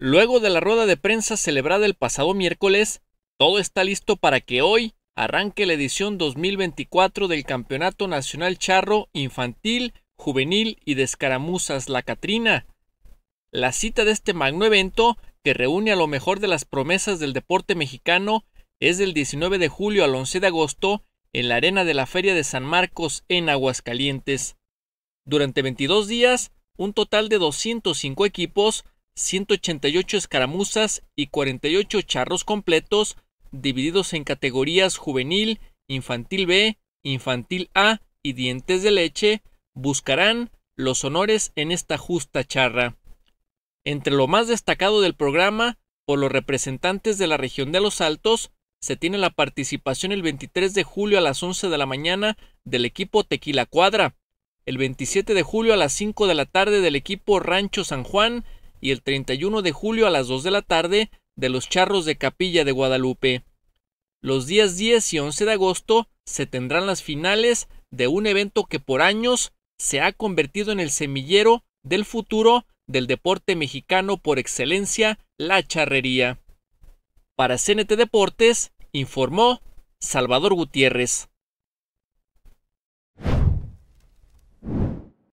Luego de la rueda de prensa celebrada el pasado miércoles, todo está listo para que hoy arranque la edición 2024 del Campeonato Nacional Charro Infantil, Juvenil y de Escaramuzas La Catrina. La cita de este magno evento, que reúne a lo mejor de las promesas del deporte mexicano, es del 19 de julio al 11 de agosto en la arena de la Feria de San Marcos en Aguascalientes. Durante 22 días, un total de 205 equipos 188 escaramuzas y 48 charros completos divididos en categorías juvenil, infantil B, infantil A y dientes de leche, buscarán los honores en esta justa charra. Entre lo más destacado del programa, por los representantes de la región de los Altos, se tiene la participación el 23 de julio a las 11 de la mañana del equipo Tequila Cuadra, el 27 de julio a las 5 de la tarde del equipo Rancho San Juan, y el 31 de julio a las 2 de la tarde de los charros de Capilla de Guadalupe. Los días 10 y 11 de agosto se tendrán las finales de un evento que por años se ha convertido en el semillero del futuro del deporte mexicano por excelencia, la charrería. Para CNT Deportes, informó Salvador Gutiérrez.